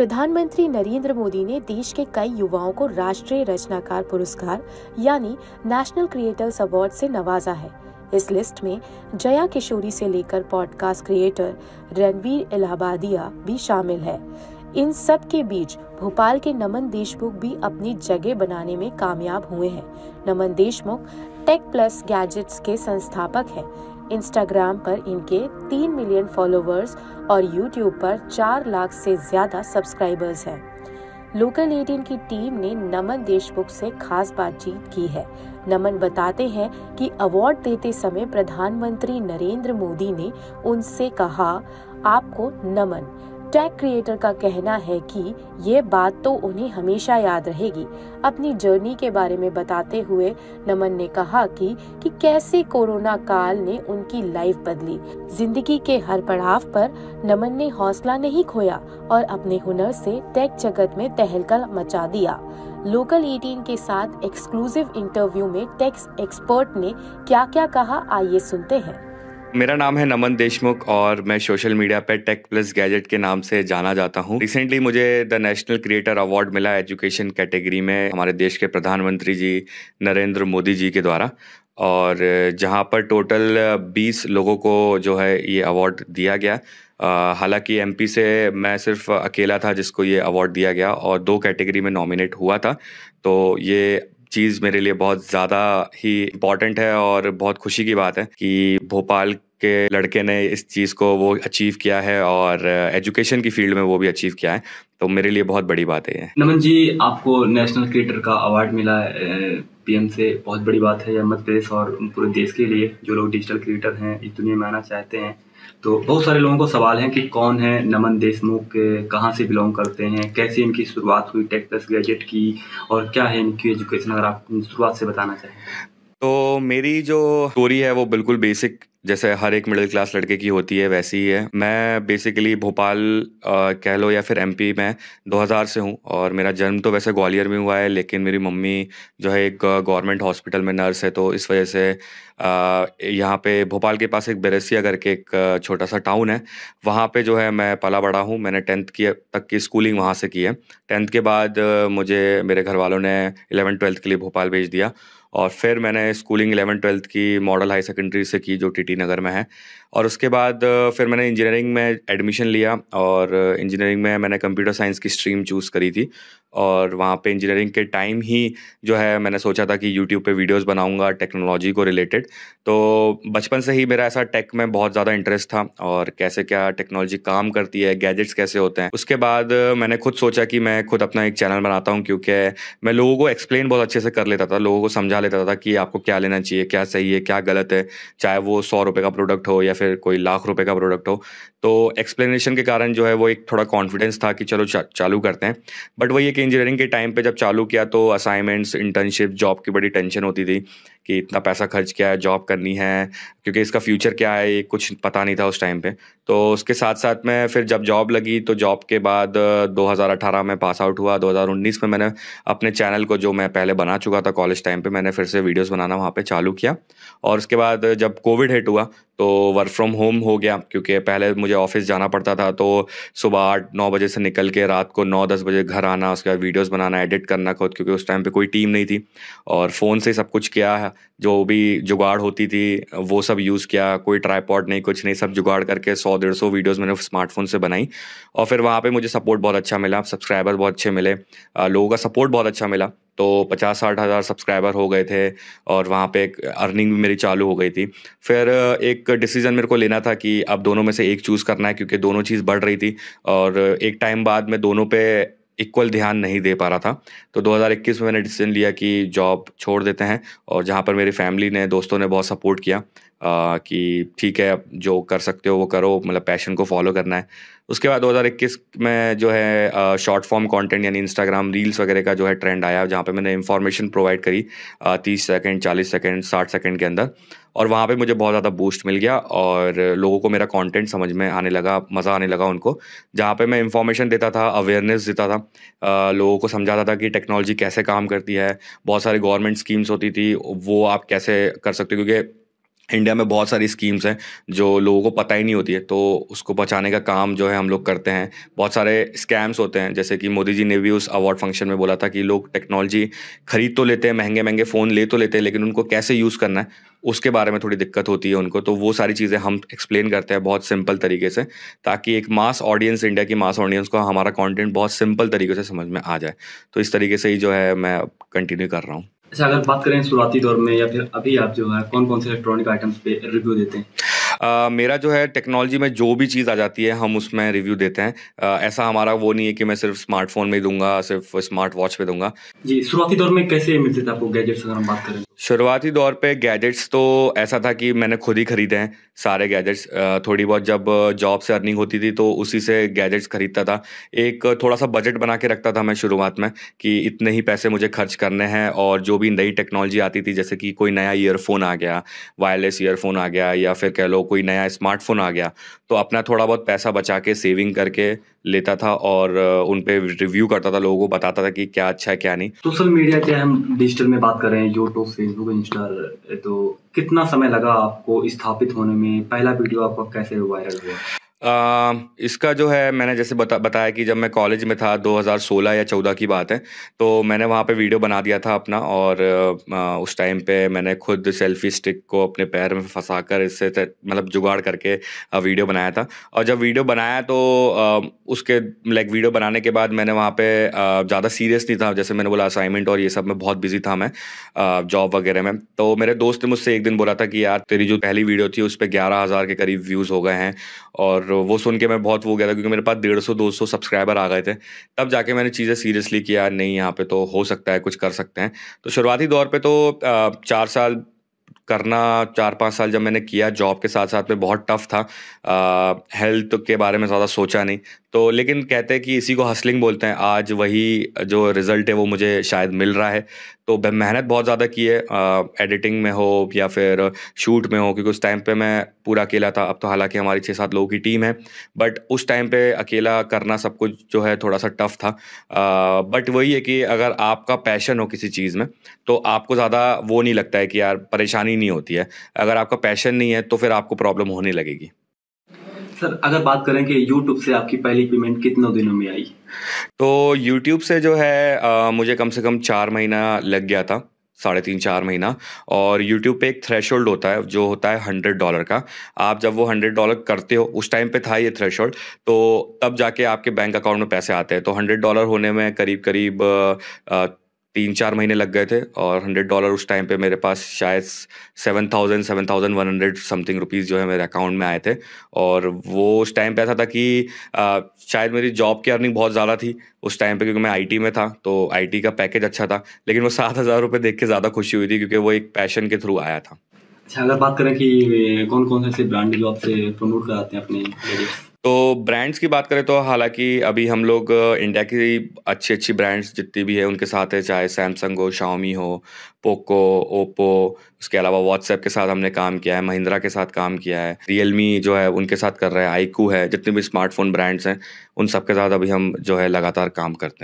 प्रधानमंत्री नरेंद्र मोदी ने देश के कई युवाओं को राष्ट्रीय रचनाकार पुरस्कार यानी नेशनल क्रिएटर्स अवार्ड से नवाजा है इस लिस्ट में जया किशोरी से लेकर पॉडकास्ट क्रिएटर रणवीर इलाहाबादिया भी शामिल है इन सब के बीच भोपाल के नमन देशमुख भी अपनी जगह बनाने में कामयाब हुए हैं Naman Deshmukh tech plus gadgets के संस्थापक हैं इंस्टाग्राम पर इनके तीन मिलियन फॉलोअर्स और यूट्यूब पर चार लाख से ज़्यादा सब्सक्राइबर्स हैं लोकल एटीन की टीम ने नमन देशमुख से खास बातचीत की है नमन बताते हैं कि अवार्ड देते समय प्रधानमंत्री नरेंद्र मोदी ने उनसे कहा आपको नमन टैग क्रिएटर का कहना है कि ये बात तो उन्हें हमेशा याद रहेगी अपनी जर्नी के बारे में बताते हुए नमन ने कहा कि कि कैसे कोरोना काल ने उनकी लाइफ बदली जिंदगी के हर पड़ाव पर नमन ने हौसला नहीं खोया और अपने हुनर से टैग जगत में तहलका मचा दिया लोकल 18 के साथ एक्सक्लूसिव इंटरव्यू में टेक्स एक्सपर्ट ने क्या क्या कहा आइए सुनते हैं मेरा नाम है नमन देशमुख और मैं सोशल मीडिया पर टेक प्लस गैजेट के नाम से जाना जाता हूँ रिसेंटली मुझे द नेशनल क्रिएटर अवार्ड मिला एजुकेशन कैटेगरी में हमारे देश के प्रधानमंत्री जी नरेंद्र मोदी जी के द्वारा और जहाँ पर टोटल 20 लोगों को जो है ये अवार्ड दिया गया हालांकि एमपी से मैं सिर्फ अकेला था जिसको ये अवार्ड दिया गया और दो कैटेगरी में नॉमिनेट हुआ था तो ये चीज़ मेरे लिए बहुत ज़्यादा ही इम्पॉर्टेंट है और बहुत खुशी की बात है कि भोपाल के लड़के ने इस चीज़ को वो अचीव किया है और एजुकेशन uh, की फील्ड में वो भी अचीव किया है तो मेरे लिए बहुत बड़ी बात है नमन जी आपको नेशनल क्रिएटर का अवार्ड मिला पीएम uh, से बहुत बड़ी बात है मध्य प्रदेश और पूरे देश के लिए जो लोग डिजिटल क्रिएटर हैं इस दुनिया में आना चाहते हैं तो बहुत सारे लोगों को सवाल है कि कौन है नमन देशमुख कहाँ से बिलोंग करते हैं कैसे इनकी शुरुआत हुई टेक्स प्लस गैजेट की और क्या है इनकी एजुकेशन अगर आप शुरुआत से बताना चाहें तो मेरी जो स्टोरी है वो बिल्कुल बेसिक जैसे हर एक मिडिल क्लास लड़के की होती है वैसी ही है मैं बेसिकली भोपाल कह लो या फिर एमपी में 2000 से हूँ और मेरा जन्म तो वैसे ग्वालियर में हुआ है लेकिन मेरी मम्मी जो है एक गवर्नमेंट हॉस्पिटल में नर्स है तो इस वजह से यहाँ पे भोपाल के पास एक बेरसिया करके एक छोटा सा टाउन है वहाँ पे जो है मैं पला बड़ा हूँ मैंने टेंथ की तक की स्कूलिंग वहाँ से की है टेंथ के बाद मुझे मेरे घर वालों ने इलेवन ट्वेल्थ के लिए भोपाल भेज दिया और फिर मैंने स्कूलिंग इलेवन ट्वेल्थ की मॉडल हाई सेकेंडरी से की जो टीटी नगर में है और उसके बाद फिर मैंने इंजीनियरिंग में एडमिशन लिया और इंजीनियरिंग में मैंने कंप्यूटर साइंस की स्ट्रीम चूज़ करी थी और वहाँ पे इंजीनियरिंग के टाइम ही जो है मैंने सोचा था कि यूट्यूब पे वीडियोस बनाऊंगा टेक्नोलॉजी को रिलेटेड तो बचपन से ही मेरा ऐसा टेक में बहुत ज़्यादा इंटरेस्ट था और कैसे क्या टेक्नोलॉजी काम करती है गैजेट्स कैसे होते हैं उसके बाद मैंने खुद सोचा कि मैं खुद अपना एक चैनल बनाता हूँ क्योंकि मैं लोगों को एक्सप्लेन बहुत अच्छे से कर लेता था लोगों को समझा लेता था कि आपको क्या लेना चाहिए क्या सही है क्या गलत है चाहे वो सौ रुपये का प्रोडक्ट हो या फिर कोई लाख रुपये का प्रोडक्ट हो तो एक्सप्लेनेशन के कारण जो है वो एक थोड़ा कॉन्फिडेंस था कि चलो चालू करते हैं बट वही के इंजीनियरिंग के टाइम पे जब चालू किया तो असाइनमेंट्स इंटर्नशिप जॉब की बड़ी टेंशन होती थी कि इतना पैसा खर्च किया है जॉब करनी है क्योंकि इसका फ्यूचर क्या है ये कुछ पता नहीं था उस टाइम पे तो उसके साथ साथ में फिर जब जॉब लगी तो जॉब के बाद 2018 में पास आउट हुआ 2019 में मैंने अपने चैनल को जो मैं पहले बना चुका था कॉलेज टाइम पे मैंने फिर से वीडियोस बनाना वहाँ पे चालू किया और उसके बाद जब कोविड हिट हुआ तो वर्क फ्रॉम होम हो गया क्योंकि पहले मुझे ऑफिस जाना पड़ता था तो सुबह आठ नौ बजे से निकल के रात को नौ दस बजे घर आना उसके बाद वीडियोज़ बनाना एडिट करना खुद क्योंकि उस टाइम पर कोई टीम नहीं थी और फ़ोन से सब कुछ किया है जो भी जुगाड़ होती थी वो सब यूज़ किया कोई ट्राईपॉड नहीं कुछ नहीं सब जुगाड़ करके सौ डेढ़ सौ वीडियोज़ मैंने स्मार्टफोन से बनाई और फिर वहाँ पे मुझे सपोर्ट बहुत अच्छा मिला सब्सक्राइबर बहुत अच्छे मिले लोगों का सपोर्ट बहुत अच्छा मिला तो पचास साठ हज़ार सब्सक्राइबर हो गए थे और वहाँ पे एक अर्निंग भी मेरी चालू हो गई थी फिर एक डिसीज़न मेरे को लेना था कि अब दोनों में से एक चूज़ करना है क्योंकि दोनों चीज़ बढ़ रही थी और एक टाइम बाद में दोनों पे इक्वल ध्यान नहीं दे पा रहा था तो 2021 में मैंने डिसीजन लिया कि जॉब छोड़ देते हैं और जहाँ पर मेरी फैमिली ने दोस्तों ने बहुत सपोर्ट किया आ, कि ठीक है जो कर सकते हो वो करो मतलब पैशन को फॉलो करना है उसके बाद 2021 में जो है शॉर्ट फॉर्म कंटेंट यानी इंस्टाग्राम रील्स वगैरह का जो है ट्रेंड आया जहाँ पे मैंने इन्फॉर्मेशन प्रोवाइड करी तीस सेकेंड चालीस सेकेंड साठ सेकेंड के अंदर और वहाँ पे मुझे बहुत ज़्यादा बूस्ट मिल गया और लोगों को मेरा कंटेंट समझ में आने लगा मज़ा आने लगा उनको जहाँ पे मैं इंफॉर्मेशन देता था अवेयरनेस देता था आ, लोगों को समझाता था कि टेक्नोलॉजी कैसे काम करती है बहुत सारी गवर्नमेंट स्कीम्स होती थी वो आप कैसे कर सकते हो क्योंकि इंडिया में बहुत सारी स्कीम्स हैं जो लोगों को पता ही नहीं होती है तो उसको बचाने का काम जो है हम लोग करते हैं बहुत सारे स्कैम्स होते हैं जैसे कि मोदी जी ने भी उस अवार्ड फंक्शन में बोला था कि लोग टेक्नोलॉजी खरीद तो लेते हैं महंगे महंगे फ़ोन ले तो लेते हैं लेकिन उनको कैसे यूज़ करना है उसके बारे में थोड़ी दिक्कत होती है उनको तो वो सारी चीज़ें हम एक्सप्लेन करते हैं बहुत सिंपल तरीके से ताकि एक मास ऑडियंस इंडिया की मास ऑडियंस को हमारा कॉन्टेंट बहुत सिंपल तरीके से समझ में आ जाए तो इस तरीके से ही जो है मैं कंटिन्यू कर रहा हूँ अच्छा अगर बात करें शुरुआती दौर में या फिर अभी आप जो है कौन कौन से इलेक्ट्रॉनिक आइटम्स पे रिव्यू देते हैं आ, मेरा जो है टेक्नोलॉजी में जो भी चीज़ आ जाती है हम उसमें रिव्यू देते हैं आ, ऐसा हमारा वो नहीं है कि मैं सिर्फ स्मार्टफोन में दूंगा सिर्फ स्मार्ट वॉच पे दूंगा जी शुरुआती दौर में कैसे मिलते थे आपको गैजेट्स अगर हम बात करें शुरुआती दौर पे गैजेट्स तो ऐसा था कि मैंने खुद ही खरीदे हैं सारे गैजेट्स थोड़ी बहुत जब जॉब से अर्निंग होती थी तो उसी से गैजेट्स खरीदता था एक थोड़ा सा बजट बना के रखता था मैं शुरुआत में कि इतने ही पैसे मुझे खर्च करने हैं और जो भी नई टेक्नोलॉजी आती थी जैसे कि कोई नया ईयरफोन आ गया वायरलेस ईयरफोन आ गया या फिर कह लो कोई नया स्मार्टफोन आ गया तो अपना थोड़ा बहुत पैसा बचा के सेविंग करके लेता था और उन पर रिव्यू करता था लोगों को बताता था कि क्या अच्छा है क्या नहीं सोशल मीडिया के हम डिजिटल में बात कर रहे हैं यूट्यूब फेसबुक इंस्टा तो कितना समय लगा आपको स्थापित होने में पहला वीडियो आपका कैसे वायरल हुआ इसका जो है मैंने जैसे बता बताया कि जब मैं कॉलेज में था 2016 या 14 की बात है, तो मैंने वहाँ पे वीडियो बना दिया था अपना और उस टाइम पे मैंने खुद सेल्फ़ी स्टिक को अपने पैर में फंसा कर इससे मतलब जुगाड़ करके वीडियो बनाया था और जब वीडियो बनाया तो उसके लाइक वीडियो बनाने के बाद मैंने वहाँ पर ज़्यादा सीरियस नहीं था, जैसे मैंने बोला असाइनमेंट और ये सब में बहुत बिज़ी था मैं जॉब वगैरह में। तो मेरे दोस्त ने मुझसे एक दिन बोला था कि, "यार, तेरी जो पहली वीडियो थी, उस पर ग्यारह के करीब व्यूज़ हो गए हैं और हो वो सुन के मैं बहुत वो गया था क्योंकि मेरे पास डेढ़ सौ दो सौ सब्सक्राइबर आ गए थे तब जाके मैंने चीज़ें सीरियसली किया नहीं यहाँ पे तो हो सकता है कुछ कर सकते हैं तो शुरुआती दौर पे तो चार साल करना चार पाँच साल जब मैंने किया जॉब के साथ साथ में बहुत टफ था हेल्थ के बारे में ज़्यादा सोचा नहीं तो लेकिन कहते हैं कि इसी को हसलिंग बोलते हैं आज वही जो रिज़ल्ट है वो मुझे शायद मिल रहा है तो मेहनत बहुत ज़्यादा की है एडिटिंग में हो या फिर शूट में हो क्योंकि उस टाइम पे मैं पूरा अकेला था अब तो हालांकि हमारी छः सात लोगों की टीम है बट उस टाइम पे अकेला करना सब कुछ जो है थोड़ा सा टफ था आ, बट वही है कि अगर आपका पैशन हो किसी चीज़ में तो आपको ज़्यादा वो नहीं लगता है कि यार परेशानी नहीं होती है अगर आपका पैशन नहीं है तो फिर आपको प्रॉब्लम होने लगेगी सर अगर बात करें कि यूट्यूब से आपकी पहली पेमेंट कितने दिनों में आई तो यूट्यूब से जो है आ, मुझे कम से कम चार महीना लग गया था साढ़े तीन चार महीना और यूट्यूब पे एक थ्रेश होता है जो होता है हंड्रेड डॉलर का आप जब वो हंड्रेड डॉलर करते हो उस टाइम पे था ये थ्रेश तो तब जाके आपके बैंक अकाउंट में पैसे आते हैं तो हंड्रेड डॉलर होने में करीब करीब तीन चार महीने लग गए थे और हंड्रेड डॉलर उस टाइम पे मेरे पास शायद seven thousand seven thousand one hundred something rupees जो है मेरे अकाउंट में आए थे और वो उस टाइम पे ऐसा था कि आ, शायद मेरी जॉब की अर्निंग बहुत ज़्यादा थी उस टाइम पे क्योंकि मैं आईटी में था तो आईटी का पैकेज अच्छा था लेकिन वो सात हज़ार रुपये देख के ज़्यादा खुशी हुई थी क्योंकि वो एक पैशन के थ्रू आया था अच्छा अगर बात करें कि कौन कौन से ऐसे ब्रांड जो आपसे प्रमोट कराते हैं अपने तो ब्रांड्स की बात करें तो हालांकि अभी हम लोग इंडिया की अच्छी अच्छी ब्रांड्स जितनी भी है उनके साथ है चाहे सैमसंग हो शाओमी हो पोको ओप्पो उसके अलावा व्हाट्सएप के साथ हमने काम किया है महिंद्रा के साथ काम किया है रियलमी जो है उनके साथ कर रहे हैं आईकू है जितने भी स्मार्टफोन ब्रांड्स हैं उन सब के साथ अभी हम जो है लगातार काम करते हैं